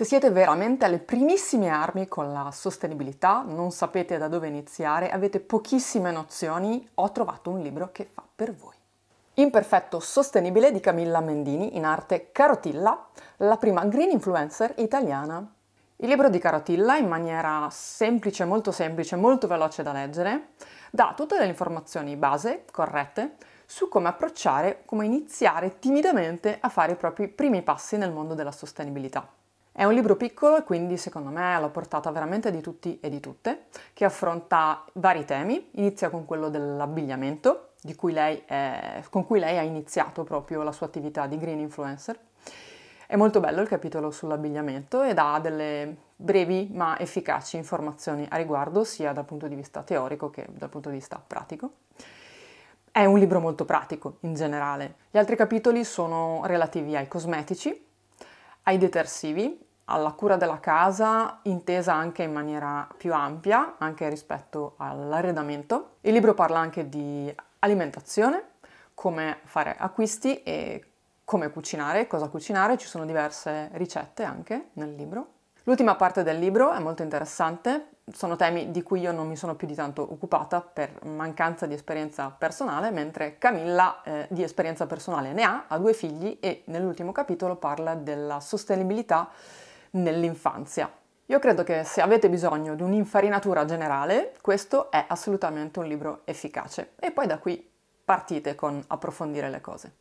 Se siete veramente alle primissime armi con la sostenibilità, non sapete da dove iniziare, avete pochissime nozioni, ho trovato un libro che fa per voi. Imperfetto sostenibile di Camilla Mendini in arte Carotilla, la prima green influencer italiana. Il libro di Carotilla, in maniera semplice, molto semplice, molto veloce da leggere, dà tutte le informazioni base, corrette, su come approcciare, come iniziare timidamente a fare i propri primi passi nel mondo della sostenibilità. È un libro piccolo e quindi secondo me la portata veramente di tutti e di tutte, che affronta vari temi, inizia con quello dell'abbigliamento, cui è, con cui lei ha iniziato proprio la sua attività di green influencer. È molto bello il capitolo sull'abbigliamento ed ha delle brevi ma efficaci informazioni a riguardo, sia dal punto di vista teorico che dal punto di vista pratico. È un libro molto pratico in generale. Gli altri capitoli sono relativi ai cosmetici, ai detersivi alla cura della casa, intesa anche in maniera più ampia, anche rispetto all'arredamento. Il libro parla anche di alimentazione, come fare acquisti e come cucinare, cosa cucinare, ci sono diverse ricette anche nel libro. L'ultima parte del libro è molto interessante, sono temi di cui io non mi sono più di tanto occupata per mancanza di esperienza personale, mentre Camilla eh, di esperienza personale ne ha, ha due figli e nell'ultimo capitolo parla della sostenibilità nell'infanzia. Io credo che se avete bisogno di un'infarinatura generale, questo è assolutamente un libro efficace e poi da qui partite con approfondire le cose.